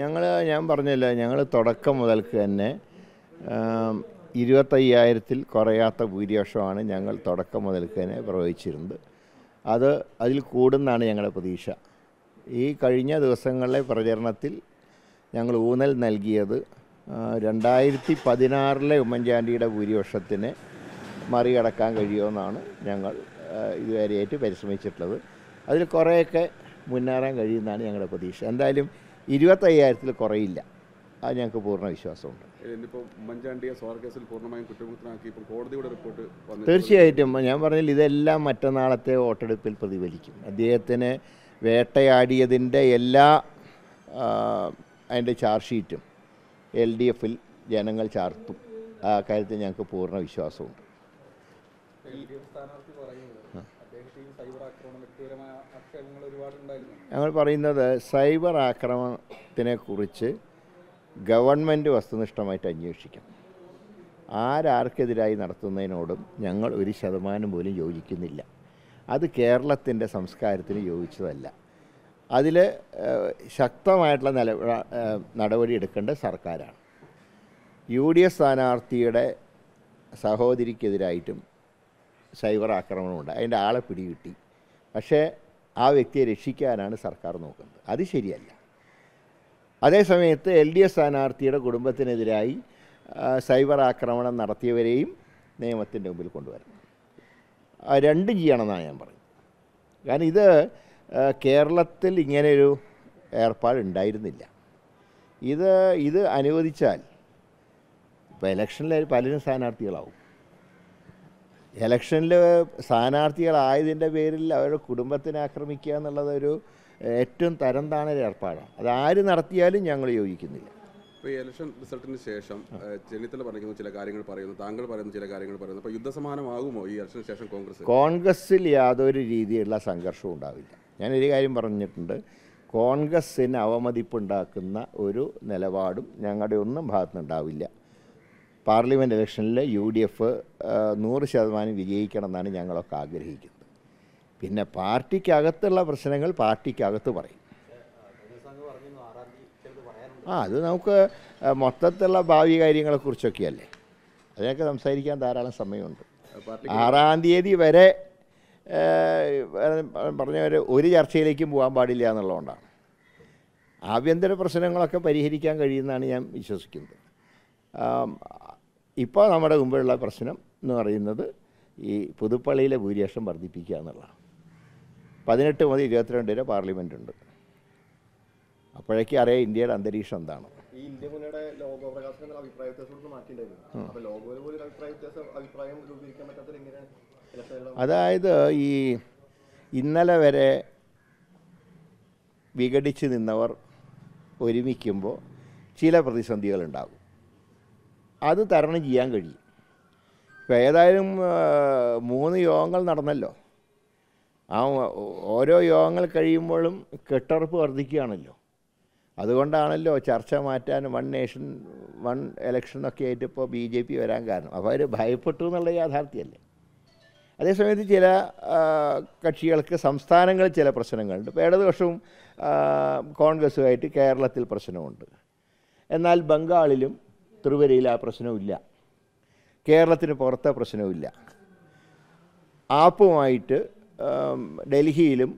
ഞങ്ങൾ ഞാൻ പറഞ്ഞില്ല ഞങ്ങൾ തുടക്കം മുതൽക്ക് തന്നെ ഇരുപത്തയ്യായിരത്തിൽ കുറയാത്ത ഭൂരിപക്ഷമാണ് ഞങ്ങൾ തുടക്കം മുതൽക്ക് തന്നെ പ്രവഹിച്ചിരുന്നത് അത് അതിൽ കൂടുന്നാണ് ഞങ്ങളുടെ പ്രതീക്ഷ ഈ കഴിഞ്ഞ ദിവസങ്ങളിലെ പ്രചരണത്തിൽ ഞങ്ങൾ ഊന്നൽ നൽകിയത് രണ്ടായിരത്തി പതിനാറിലെ ഉമ്മൻചാണ്ടിയുടെ ഭൂരിപക്ഷത്തിന് മറികടക്കാൻ കഴിയുമെന്നാണ് ഞങ്ങൾ ഇതുവരെയായിട്ട് പരിശ്രമിച്ചിട്ടുള്ളത് അതിൽ കുറേയൊക്കെ മുന്നേറാൻ കഴിയുമെന്നാണ് ഞങ്ങളുടെ പ്രതീക്ഷ എന്തായാലും ഇരുപത്തയ്യായിരത്തിൽ കുറയില്ല അത് ഞങ്ങൾക്ക് പൂർണ്ണ വിശ്വാസമുണ്ട് തീർച്ചയായിട്ടും ഞാൻ പറഞ്ഞാൽ ഇതെല്ലാം മറ്റന്നാളത്തെ വോട്ടെടുപ്പിൽ പ്രതിഫലിക്കും അദ്ദേഹത്തിന് വേട്ടയാടിയതിൻ്റെ എല്ലാ അതിൻ്റെ ചാർജ് ഷീറ്റും എൽ ഡി എഫിൽ ജനങ്ങൾ ചാർത്തും ആ കാര്യത്തിൽ ഞങ്ങൾക്ക് പൂർണ്ണ വിശ്വാസമുണ്ട് ഞങ്ങൾ പറയുന്നത് സൈബർ കുറിച്ച് ഗവൺമെൻറ് വസ്തുനിഷ്ഠമായിട്ട് അന്വേഷിക്കണം ആരാർക്കെതിരായി നടത്തുന്നതിനോടും ഞങ്ങൾ ഒരു ശതമാനം പോലും യോജിക്കുന്നില്ല അത് കേരളത്തിൻ്റെ സംസ്കാരത്തിന് യോജിച്ചതല്ല അതിൽ ശക്തമായിട്ടുള്ള നില നടപടി എടുക്കേണ്ട സർക്കാരാണ് യു ഡി എഫ് സ്ഥാനാർത്ഥിയുടെ സഹോദരിക്കെതിരായിട്ടും സൈബർ ആക്രമണമുണ്ട് അതിൻ്റെ ആളെ പിടികിട്ടി പക്ഷേ ആ വ്യക്തിയെ രക്ഷിക്കാനാണ് സർക്കാർ നോക്കുന്നത് അത് ശരിയല്ല അതേസമയത്ത് എൽ ഡി എഫ് സ്ഥാനാർത്ഥിയുടെ കുടുംബത്തിനെതിരായി സൈബർ ആക്രമണം നടത്തിയവരെയും നിയമത്തിൻ്റെ മുമ്പിൽ കൊണ്ടുവരണം രണ്ടും ചെയ്യണമെന്നാണ് ഞാൻ പറയുന്നത് കാരണം ഇത് കേരളത്തിൽ ഇങ്ങനെയൊരു ഏർപ്പാടുണ്ടായിരുന്നില്ല ഇത് ഇത് അനുവദിച്ചാൽ ഇപ്പോൾ ഇലക്ഷനിൽ പലരും സ്ഥാനാർത്ഥികളാവും ഇലക്ഷനിൽ സ്ഥാനാർത്ഥികളായതിൻ്റെ പേരിൽ അവരുടെ കുടുംബത്തിനെ ആക്രമിക്കുക എന്നുള്ളത് ഒരു ഏറ്റവും തരം താണ ഏർപ്പാടാണ് അത് ആര് നടത്തിയാലും ഞങ്ങൾ യോജിക്കുന്നില്ല ഇപ്പോൾ ഈ ഇലക്ഷൻ റിസൾട്ടിന് ശേഷം ചെന്നിത്തല പറയുന്ന ചില കാര്യങ്ങൾ പറയുന്നു താങ്കൾ പറയുന്ന ചില കാര്യങ്ങൾ പറയുന്നു അപ്പോൾ യുദ്ധസമാനമാകുമോ ഈ ഇലക്ഷന് ശേഷം കോൺഗ്രസ് കോൺഗ്രസ്സിൽ യാതൊരു രീതിയിലുള്ള സംഘർഷവും ഉണ്ടാവില്ല ഞാനൊരു കാര്യം പറഞ്ഞിട്ടുണ്ട് കോൺഗ്രസ്സിന് അവമതിപ്പുണ്ടാക്കുന്ന ഒരു നിലപാടും ഞങ്ങളുടെ ഒന്നും ഭാഗത്തുനിന്നുണ്ടാവില്ല പാർലമെൻ്റ് ഇലക്ഷനിൽ യു ഡി എഫ് നൂറ് ശതമാനം എന്നാണ് ഞങ്ങളൊക്കെ ആഗ്രഹിക്കുന്നത് പിന്നെ പാർട്ടിക്കകത്തുള്ള പ്രശ്നങ്ങൾ പാർട്ടിക്കകത്ത് പറയും ആ അത് നമുക്ക് മൊത്തത്തിലുള്ള ഭാവി കാര്യങ്ങളെക്കുറിച്ചൊക്കെയല്ലേ അതിനൊക്കെ സംസാരിക്കാൻ ധാരാളം സമയമുണ്ട് ആറാം തീയതി വരെ പറഞ്ഞ ഒരു ചർച്ചയിലേക്കും പോകാൻ പാടില്ല എന്നുള്ളതുകൊണ്ടാണ് ആഭ്യന്തര പ്രശ്നങ്ങളൊക്കെ പരിഹരിക്കാൻ കഴിയുന്നതാണ് ഞാൻ വിശ്വസിക്കുന്നത് ഇപ്പോൾ നമ്മുടെ മുമ്പുള്ള പ്രശ്നം എന്ന് പറയുന്നത് ഈ പുതുപ്പള്ളിയിലെ ഭൂരിപക്ഷം വർദ്ധിപ്പിക്കുക എന്നുള്ളതാണ് പതിനെട്ട് മുതൽ ഇരുപത്തിരണ്ട് വരെ പാർലമെൻ്റ് ഉണ്ട് അപ്പോഴേക്കും അറിയാം ഇന്ത്യയുടെ അന്തരീക്ഷം എന്താണ് ഈ ഇന്ത്യ ലോഗോ പ്രകാശനം അപ്പോൾ അഭിപ്രായ അതായത് ഈ ഇന്നലെ വരെ വിഘടിച്ച് നിന്നവർ ഒരുമിക്കുമ്പോൾ ചില പ്രതിസന്ധികളുണ്ടാകും അത് തരണം ചെയ്യാൻ കഴിയും ഇപ്പം ഏതായാലും മൂന്ന് യോഗങ്ങൾ നടന്നല്ലോ ആ ഓരോ യോഗങ്ങൾ കഴിയുമ്പോഴും കെട്ടറപ്പ് വർദ്ധിക്കുകയാണല്ലോ അതുകൊണ്ടാണല്ലോ ചർച്ച മാറ്റാൻ വൺ നേഷൻ വൺ എലക്ഷൻ ഒക്കെ ആയിട്ട് ഇപ്പോൾ ബി ജെ പി വരാൻ കാരണം അപ്പോൾ അവർ ഭയപ്പെട്ടു എന്നുള്ള യാഥാർത്ഥ്യമല്ലേ അതേസമയത്ത് ചില കക്ഷികൾക്ക് സംസ്ഥാനങ്ങളിൽ ചില പ്രശ്നങ്ങളുണ്ട് ഇപ്പോൾ ഇടതുപക്ഷവും കോൺഗ്രസ്സുമായിട്ട് കേരളത്തിൽ പ്രശ്നമുണ്ട് എന്നാൽ ബംഗാളിലും തൃവരയിൽ ആ പ്രശ്നമില്ല കേരളത്തിന് പുറത്തെ പ്രശ്നമില്ല ആപ്പുമായിട്ട് ഡൽഹിയിലും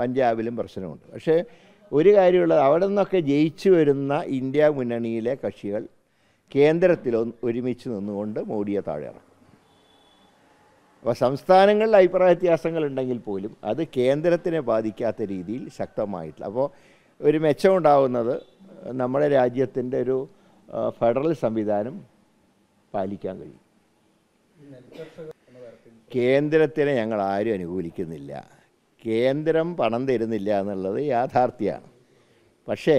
പഞ്ചാബിലും പ്രശ്നമുണ്ട് പക്ഷേ ഒരു കാര്യമുള്ളത് അവിടെ നിന്നൊക്കെ ജയിച്ചു വരുന്ന ഇന്ത്യ മുന്നണിയിലെ കക്ഷികൾ കേന്ദ്രത്തിൽ ഒരുമിച്ച് നിന്നുകൊണ്ട് മോഡിയെ താഴെ ഇറക്കും അപ്പോൾ സംസ്ഥാനങ്ങളിൽ അഭിപ്രായ വ്യത്യാസങ്ങളുണ്ടെങ്കിൽ പോലും അത് കേന്ദ്രത്തിനെ ബാധിക്കാത്ത രീതിയിൽ ശക്തമായിട്ടുള്ള അപ്പോൾ ഒരു മെച്ചമുണ്ടാവുന്നത് നമ്മുടെ രാജ്യത്തിൻ്റെ ഒരു ഫെഡറൽ സംവിധാനം പാലിക്കാൻ കഴിയും കേന്ദ്രത്തിനെ ഞങ്ങൾ ആരും അനുകൂലിക്കുന്നില്ല കേന്ദ്രം പണം തരുന്നില്ല എന്നുള്ളത് യാഥാർത്ഥ്യമാണ് പക്ഷേ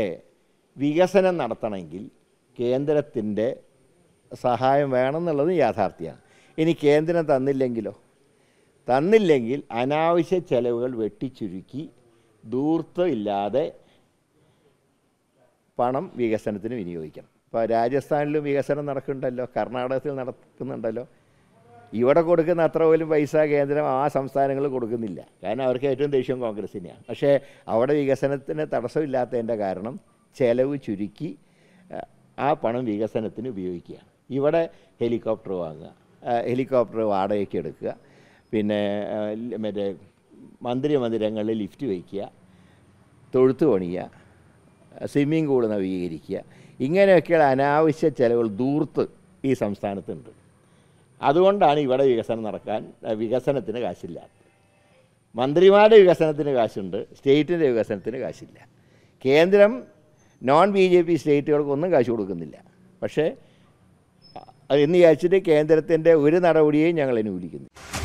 വികസനം നടത്തണമെങ്കിൽ കേന്ദ്രത്തിൻ്റെ സഹായം വേണമെന്നുള്ളത് യാഥാർത്ഥ്യമാണ് ഇനി കേന്ദ്രം തന്നില്ലെങ്കിലോ തന്നില്ലെങ്കിൽ അനാവശ്യ ചെലവുകൾ വെട്ടിച്ചുരുക്കി ദൂർത്തമില്ലാതെ പണം വികസനത്തിന് വിനിയോഗിക്കണം ഇപ്പോൾ രാജസ്ഥാനിലും വികസനം നടക്കുന്നുണ്ടല്ലോ കർണാടകത്തിൽ നടക്കുന്നുണ്ടല്ലോ ഇവിടെ കൊടുക്കുന്ന അത്ര പോലും പൈസ കേന്ദ്രം ആ സംസ്ഥാനങ്ങൾ കൊടുക്കുന്നില്ല കാരണം അവർക്ക് ഏറ്റവും ദേഷ്യം കോൺഗ്രസിനെയാണ് പക്ഷേ അവിടെ വികസനത്തിന് തടസ്സമില്ലാത്തതിൻ്റെ കാരണം ചെലവ് ചുരുക്കി ആ പണം വികസനത്തിന് ഉപയോഗിക്കുക ഇവിടെ ഹെലികോപ്റ്റർ വാങ്ങുക ഹെലികോപ്റ്റർ വാടകയ്ക്ക് എടുക്കുക പിന്നെ മറ്റേ മന്ദിര മന്ദിരങ്ങളിൽ ലിഫ്റ്റ് വയ്ക്കുക തൊഴുത്ത് പണിയുക സ്വിമ്മിംഗ് പൂൾ നവീകരിക്കുക ഇങ്ങനെയൊക്കെയുള്ള അനാവശ്യ ചിലവുകൾ ദൂർത്ത് ഈ സംസ്ഥാനത്തുണ്ട് അതുകൊണ്ടാണ് ഇവിടെ വികസനം നടക്കാൻ വികസനത്തിന് കാശില്ല മന്ത്രിമാരുടെ വികസനത്തിന് കാശുണ്ട് സ്റ്റേറ്റിൻ്റെ വികസനത്തിന് കാശില്ല കേന്ദ്രം നോൺ ബി ജെ പി സ്റ്റേറ്റുകൾക്കൊന്നും കാശ് കൊടുക്കുന്നില്ല പക്ഷേ എന്ന് വിചാരിച്ചിട്ട് കേന്ദ്രത്തിൻ്റെ ഒരു നടപടിയെയും ഞങ്ങൾ അനുകൂലിക്കുന്നു